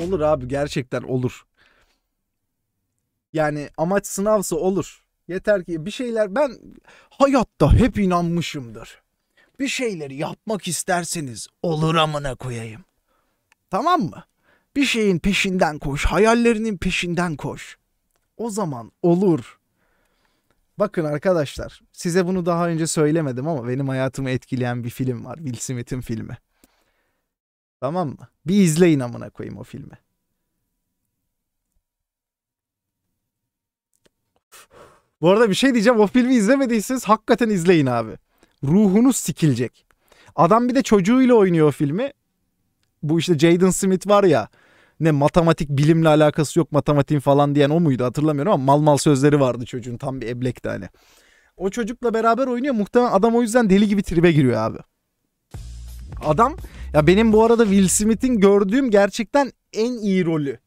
Olur abi gerçekten olur. Yani amaç sınavsa olur. Yeter ki bir şeyler ben hayatta hep inanmışımdır. Bir şeyleri yapmak isterseniz olur amına koyayım. Tamam mı? Bir şeyin peşinden koş, hayallerinin peşinden koş. O zaman olur. Bakın arkadaşlar, size bunu daha önce söylemedim ama benim hayatımı etkileyen bir film var. Will Smith'in filmi. Tamam mı? Bir izleyin amına koyayım o filmi. Bu arada bir şey diyeceğim. O filmi izlemediyseniz hakikaten izleyin abi. Ruhunuz sikilecek. Adam bir de çocuğuyla oynuyor o filmi. Bu işte Jaden Smith var ya. Ne matematik bilimle alakası yok matematiğin falan diyen o muydu hatırlamıyorum ama mal mal sözleri vardı çocuğun tam bir eblekti hani. O çocukla beraber oynuyor. Muhtemelen adam o yüzden deli gibi tribe giriyor abi. Adam ya benim bu arada Will Smith'in gördüğüm gerçekten en iyi rolü.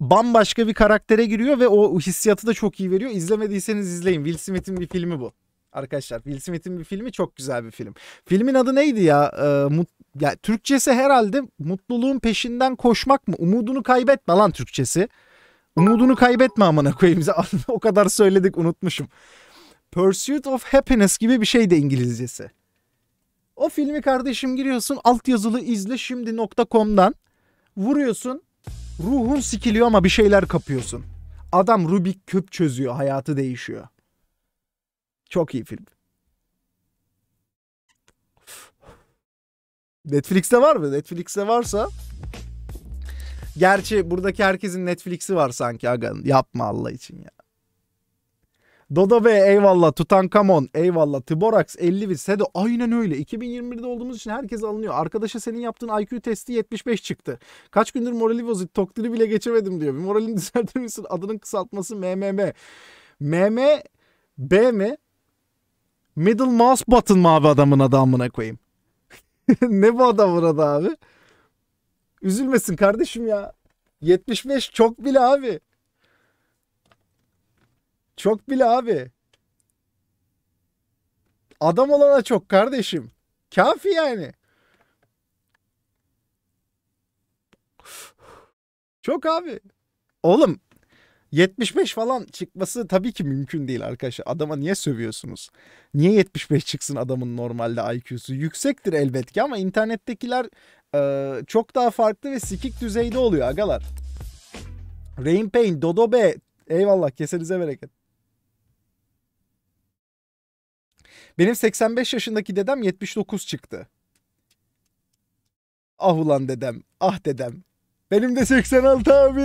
Bambaşka bir karaktere giriyor ve o hissiyatı da çok iyi veriyor. İzlemediyseniz izleyin. Will Smith'in bir filmi bu. Arkadaşlar Will Smith'in bir filmi çok güzel bir film. Filmin adı neydi ya? Ee, mut, ya Türkçesi herhalde mutluluğun peşinden koşmak mı? Umudunu kaybetme lan Türkçesi. Umudunu kaybetme amına koyayım. o kadar söyledik unutmuşum. Pursuit of Happiness gibi bir şey de İngilizcesi. O filmi kardeşim giriyorsun altyazılı izle şimdi nokta.com'dan vuruyorsun ruhun sikiliyor ama bir şeyler kapıyorsun. Adam Rubik küp çözüyor hayatı değişiyor. Çok iyi film. Netflix'te var mı? Netflix'te varsa Gerçi buradaki herkesin Netflix'i var sanki aga. Yapma Allah için ya. Dodo Bey eyvallah. Tutankamon eyvallah. Tiborax 50 ve Sedo aynen öyle. 2021'de olduğumuz için herkes alınıyor. Arkadaşa senin yaptığın IQ testi 75 çıktı. Kaç gündür morali bozuk. Tokdili bile geçemedim diyor. Bir moralini düzeltir misin? Adının kısaltması MMM. MM B mi? Middle mouse button mı abi adamın adamına koyayım? ne bu adamın adı abi? Üzülmesin kardeşim ya. 75 çok bile abi. Çok bile abi. Adam olana çok kardeşim. Kafi yani. Çok abi. Oğlum 75 falan çıkması tabii ki mümkün değil arkadaşlar. Adama niye sövüyorsunuz? Niye 75 çıksın adamın normalde IQ'su? Yüksektir elbette ki ama internettekiler e, çok daha farklı ve sikik düzeyde oluyor agalar. Rain Pain, Dodo B. Eyvallah kesenize bereket. Benim 85 yaşındaki dedem 79 çıktı. Ah ulan dedem, ah dedem. Benim de 86 abi.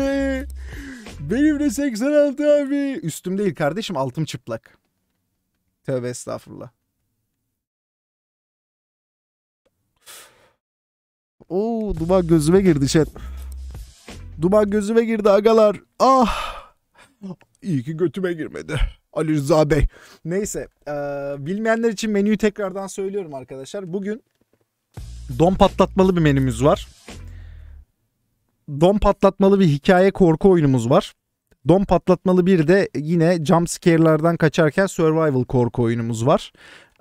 Benim de 86 abi. Üstüm değil kardeşim altım çıplak. Tövbe estağfurullah. Oo duman gözüme girdi chat. Duman gözüme girdi agalar. Ah. İyi ki götüme girmedi. Ali Rıza Bey. Neyse e, bilmeyenler için menüyü tekrardan söylüyorum arkadaşlar. Bugün don patlatmalı bir menümüz var. Don patlatmalı bir hikaye korku oyunumuz var. Don patlatmalı bir de yine jump scare'lardan kaçarken survival korku oyunumuz var.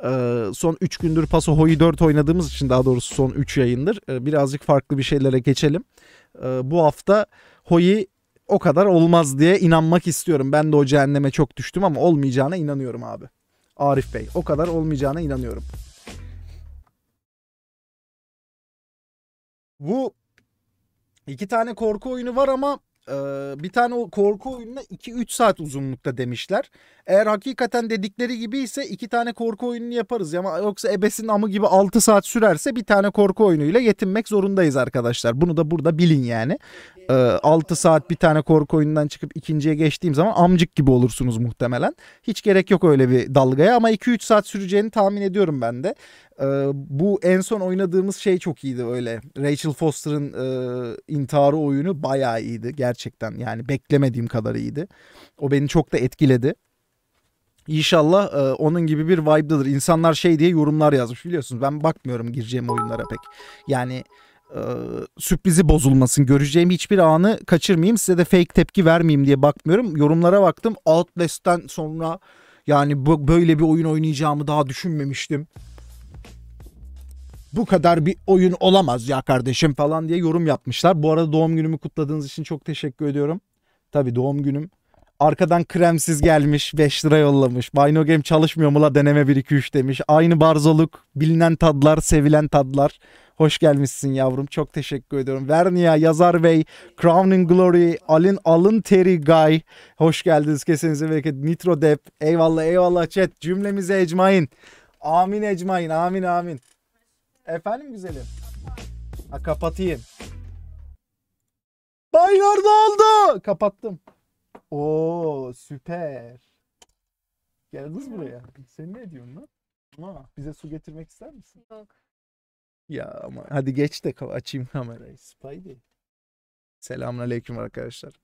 Ee, son 3 gündür Paso Ho'yu 4 oynadığımız için daha doğrusu son 3 yayındır. Ee, birazcık farklı bir şeylere geçelim. Ee, bu hafta Ho'yu o kadar olmaz diye inanmak istiyorum. Ben de o cehenneme çok düştüm ama olmayacağına inanıyorum abi. Arif Bey o kadar olmayacağına inanıyorum. Bu iki tane korku oyunu var ama ee, bir tane korku oyununa 2-3 saat uzunlukta demişler. Eğer hakikaten dedikleri gibi ise iki tane korku oyununu yaparız ama yoksa ebesin amı gibi 6 saat sürerse bir tane korku oyunuyla yetinmek zorundayız arkadaşlar. Bunu da burada bilin yani. 6 ee, saat bir tane korku oyunundan çıkıp ikinciye geçtiğim zaman amcık gibi olursunuz muhtemelen. Hiç gerek yok öyle bir dalgaya ama 2-3 saat süreceğini tahmin ediyorum ben de. Ee, bu en son oynadığımız şey çok iyiydi öyle. Rachel Foster'ın e, intiharı oyunu bayağı iyiydi gerçekten. Yani beklemediğim kadar iyiydi. O beni çok da etkiledi. İnşallah e, onun gibi bir vibe'dadır. İnsanlar şey diye yorumlar yazmış biliyorsunuz. Ben bakmıyorum gireceğim oyunlara pek. Yani e, sürprizi bozulmasın. Göreceğim hiçbir anı kaçırmayayım. Size de fake tepki vermeyeyim diye bakmıyorum. Yorumlara baktım. Outlast'ten sonra yani böyle bir oyun oynayacağımı daha düşünmemiştim bu kadar bir oyun olamaz ya kardeşim falan diye yorum yapmışlar. Bu arada doğum günümü kutladığınız için çok teşekkür ediyorum. Tabi doğum günüm arkadan kremsiz gelmiş 5 lira yollamış. Bino Game çalışmıyor mu la deneme 1 2 3 demiş. Aynı barzoluk bilinen tadlar sevilen tadlar. Hoş gelmişsin yavrum çok teşekkür ediyorum. Vernia, Yazar Bey, Crown and Glory, Alin Alın Terry Guy. Hoş geldiniz kesinize belki Nitro Dep. Eyvallah eyvallah chat cümlemize ecmain. Amin ecmain amin amin. Efendim güzelim. Ha kapatayım. Baylar da oldu. Kapattım. Oo süper. Geldiniz buraya. Sen ne diyorsun lan? Ama bize su getirmek ister misin? Yok. Ya ama hadi geç de açayım kamerayı. Spidey. Selamünaleyküm arkadaşlar.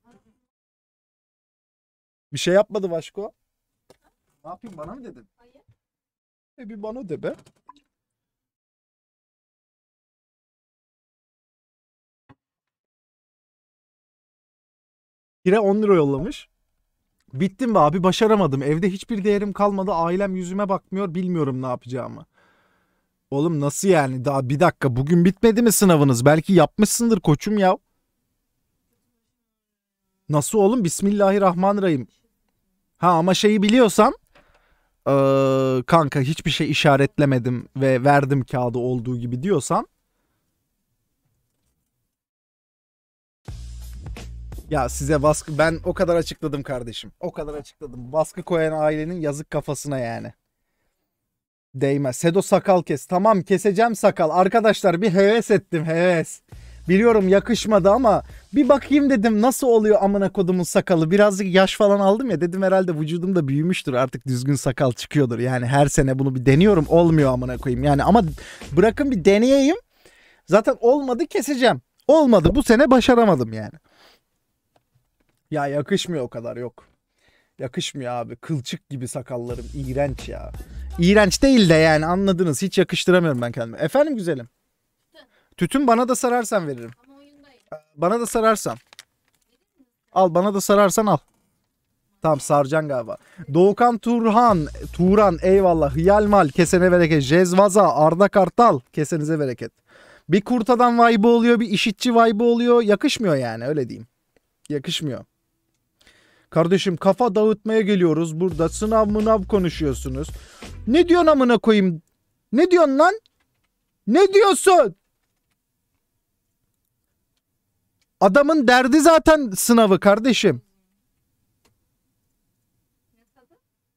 Bir şey yapmadı Vaşko. Ne yapayım bana mı dedin? Hayır. E bir bana de be. Bire 10 lira yollamış. Bittim be abi başaramadım. Evde hiçbir değerim kalmadı. Ailem yüzüme bakmıyor. Bilmiyorum ne yapacağımı. Oğlum nasıl yani? Daha bir dakika bugün bitmedi mi sınavınız? Belki yapmışsındır koçum ya. Nasıl oğlum? Bismillahirrahmanirrahim. Ha ama şeyi biliyorsan ee, kanka hiçbir şey işaretlemedim ve verdim kağıdı olduğu gibi diyorsan Ya size baskı ben o kadar açıkladım kardeşim. O kadar açıkladım. Baskı koyan ailenin yazık kafasına yani. Değmez. Sedo sakal kes. Tamam keseceğim sakal. Arkadaşlar bir heves ettim heves. Biliyorum yakışmadı ama bir bakayım dedim nasıl oluyor amına kodumun sakalı. Birazcık yaş falan aldım ya dedim herhalde vücudum da büyümüştür artık düzgün sakal çıkıyordur. Yani her sene bunu bir deniyorum olmuyor amına koyayım. Yani ama bırakın bir deneyeyim. Zaten olmadı keseceğim. Olmadı bu sene başaramadım yani. Ya yakışmıyor o kadar yok. Yakışmıyor abi. Kılçık gibi sakallarım. iğrenç ya. İğrenç değil de yani anladınız. Hiç yakıştıramıyorum ben kendimi. Efendim güzelim. Tütün bana da sararsan veririm. Bana da sararsan. Al bana da sararsan al. Tamam sarcan galiba. Doğukan Turhan, Turan eyvallah. Hıyal kesene bereket. Jezvaza, Arda Kartal kesenize bereket. Bir kurtadan vibe oluyor, bir işitçi vibe oluyor. Yakışmıyor yani öyle diyeyim. Yakışmıyor. Kardeşim kafa dağıtmaya geliyoruz burada sınav mınav konuşuyorsunuz. Ne diyorsun amına koyayım? Ne diyorsun lan? Ne diyorsun? Adamın derdi zaten sınavı kardeşim.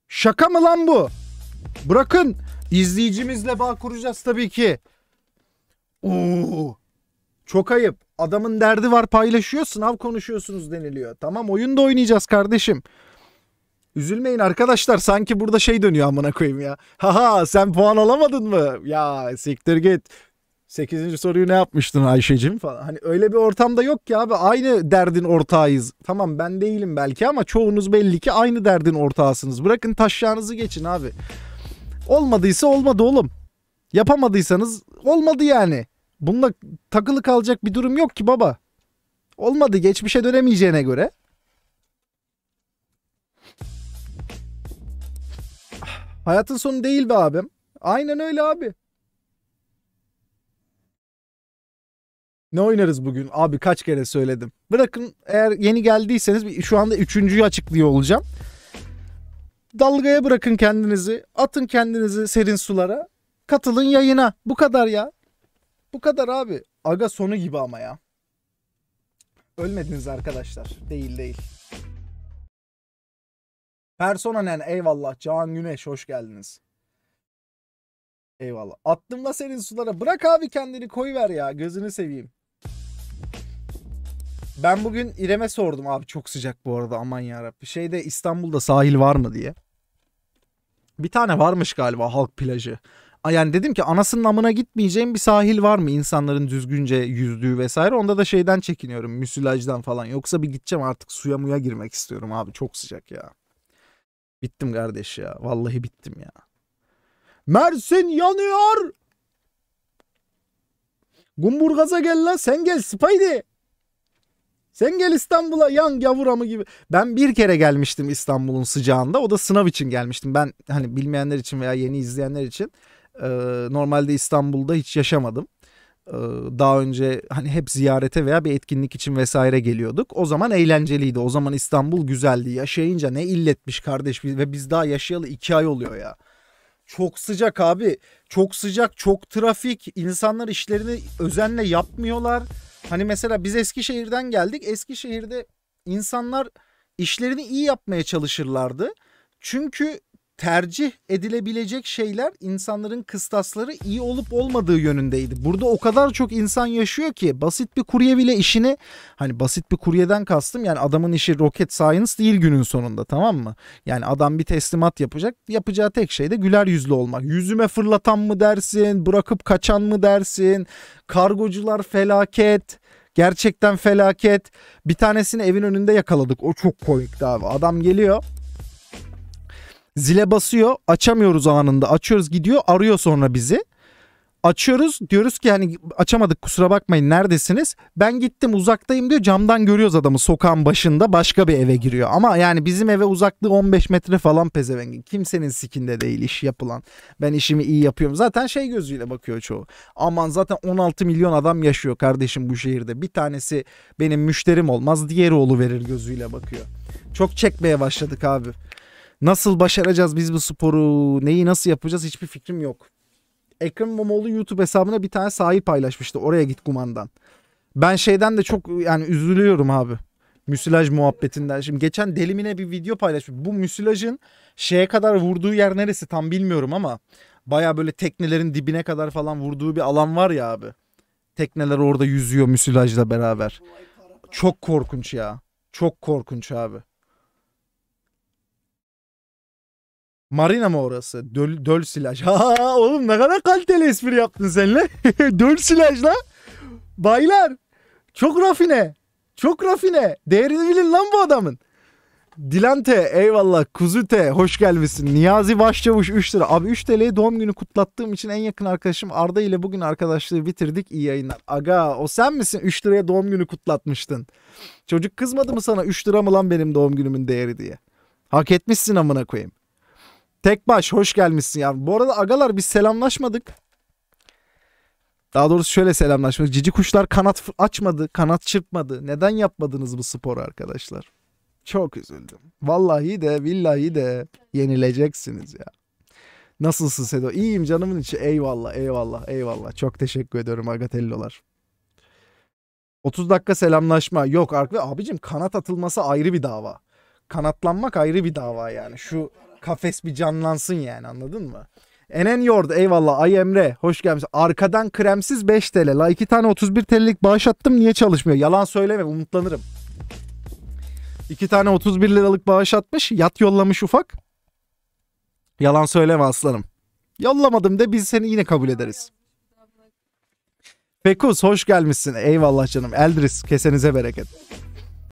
Şaka mı lan bu? Bırakın izleyicimizle bağ kuracağız tabii ki. Oo. Çok ayıp. Adamın derdi var paylaşıyor sınav konuşuyorsunuz deniliyor. Tamam oyun da oynayacağız kardeşim. Üzülmeyin arkadaşlar sanki burada şey dönüyor amına koyayım ya. Haha sen puan alamadın mı? Ya siktir git. 8. soruyu ne yapmıştın Ayşe'cim falan. Hani öyle bir ortamda yok ki abi aynı derdin ortağıyız. Tamam ben değilim belki ama çoğunuz belli ki aynı derdin ortağısınız. Bırakın taşlarınızı geçin abi. Olmadıysa olmadı oğlum. Yapamadıysanız olmadı yani. Bununla takılı kalacak bir durum yok ki baba. Olmadı geçmişe dönemeyeceğine göre. Hayatın sonu değil be abim. Aynen öyle abi. Ne oynarız bugün? Abi kaç kere söyledim. Bırakın eğer yeni geldiyseniz şu anda üçüncüyü açıklıyor olacağım. Dalgaya bırakın kendinizi. Atın kendinizi serin sulara. Katılın yayına. Bu kadar ya. Bu kadar abi. Aga sonu gibi ama ya. Ölmediniz arkadaşlar. Değil değil. Persona Personanen eyvallah. Can Güneş hoş geldiniz. Eyvallah. Attım da senin sulara. Bırak abi kendini koyver ya. Gözünü seveyim. Ben bugün İrem'e sordum abi çok sıcak bu arada aman yarabbi. Şeyde İstanbul'da sahil var mı diye. Bir tane varmış galiba halk plajı yani dedim ki anasının amına gitmeyeceğim bir sahil var mı insanların düzgünce yüzdüğü vesaire. Onda da şeyden çekiniyorum müsilajdan falan. Yoksa bir gideceğim artık suya muya girmek istiyorum abi çok sıcak ya. Bittim kardeş ya. Vallahi bittim ya. Mersin yanıyor. Gumburgaz'a gel la sen gel Spidey. Sen gel İstanbul'a yan gavuramı gibi. Ben bir kere gelmiştim İstanbul'un sıcağında. O da sınav için gelmiştim. Ben hani bilmeyenler için veya yeni izleyenler için. Ee, normalde İstanbul'da hiç yaşamadım. Ee, daha önce hani hep ziyarete veya bir etkinlik için vesaire geliyorduk. O zaman eğlenceliydi. O zaman İstanbul güzeldi. Yaşayınca ne illetmiş kardeş ve biz daha yaşayalı iki ay oluyor ya. Çok sıcak abi. Çok sıcak, çok trafik. İnsanlar işlerini özenle yapmıyorlar. Hani mesela biz Eskişehir'den geldik. Eskişehir'de insanlar işlerini iyi yapmaya çalışırlardı. Çünkü tercih edilebilecek şeyler insanların kıstasları iyi olup olmadığı yönündeydi. Burada o kadar çok insan yaşıyor ki basit bir kurye bile işini hani basit bir kuryeden kastım yani adamın işi rocket science değil günün sonunda tamam mı? Yani adam bir teslimat yapacak. Yapacağı tek şey de güler yüzlü olmak. Yüzüme fırlatan mı dersin, bırakıp kaçan mı dersin? Kargocular felaket. Gerçekten felaket. Bir tanesini evin önünde yakaladık. O çok komikti abi. Adam geliyor Zile basıyor açamıyoruz anında açıyoruz gidiyor arıyor sonra bizi. Açıyoruz diyoruz ki hani açamadık kusura bakmayın neredesiniz? Ben gittim uzaktayım diyor camdan görüyoruz adamı sokağın başında başka bir eve giriyor. Ama yani bizim eve uzaklığı 15 metre falan pezevengin. Kimsenin sikinde değil iş yapılan. Ben işimi iyi yapıyorum. Zaten şey gözüyle bakıyor çoğu. Aman zaten 16 milyon adam yaşıyor kardeşim bu şehirde. Bir tanesi benim müşterim olmaz diğeri verir gözüyle bakıyor. Çok çekmeye başladık abi. Nasıl başaracağız biz bu sporu? Neyi nasıl yapacağız? Hiçbir fikrim yok. Ekrem İmamoğlu YouTube hesabına bir tane sahip paylaşmıştı. Oraya git kumandan. Ben şeyden de çok yani üzülüyorum abi. Müsilaj muhabbetinden. Şimdi geçen delimine bir video paylaşmış. Bu müsilajın şeye kadar vurduğu yer neresi tam bilmiyorum ama baya böyle teknelerin dibine kadar falan vurduğu bir alan var ya abi. Tekneler orada yüzüyor müsilajla beraber. Çok korkunç ya. Çok korkunç abi. Marina mı orası? Döl, döl silaj. Ha oğlum ne kadar kaliteli espri yaptın senle. döl silajla. Baylar çok rafine. Çok rafine. Değerini bilin lan bu adamın. Dilante eyvallah. Kuzute hoş gelmişsin. Niyazi Başçavuş 3 lira. Abi 3 TL'ye doğum günü kutlattığım için en yakın arkadaşım Arda ile bugün arkadaşlığı bitirdik. İyi yayınlar. Aga o sen misin 3 liraya doğum günü kutlatmıştın? Çocuk kızmadı mı sana 3 lira mı lan benim doğum günümün değeri diye? Hak etmişsin amına koyayım. Tek baş hoş gelmişsin ya. Bu arada agalar biz selamlaşmadık. Daha doğrusu şöyle selamlaşmak. Cici kuşlar kanat açmadı, kanat çırpmadı. Neden yapmadınız bu sporu arkadaşlar? Çok üzüldüm. Vallahi de billahi de yenileceksiniz ya. Nasılsın Sedo? İyiyim canımın içi. Eyvallah, eyvallah, eyvallah. Çok teşekkür ediyorum Agatellolar. 30 dakika selamlaşma. Yok abi abicim kanat atılması ayrı bir dava. Kanatlanmak ayrı bir dava yani. Şu kafes bir canlansın yani anladın mı? Enen Yord eyvallah Ay Emre hoş gelmiş. Arkadan kremsiz 5 TL. La iki tane 31 TL'lik bağış attım niye çalışmıyor? Yalan söyleme umutlanırım. İki tane 31 liralık bağış atmış. Yat yollamış ufak. Yalan söyleme aslanım. Yollamadım de biz seni yine kabul ederiz. Fekus hoş gelmişsin. Eyvallah canım. Eldris kesenize bereket.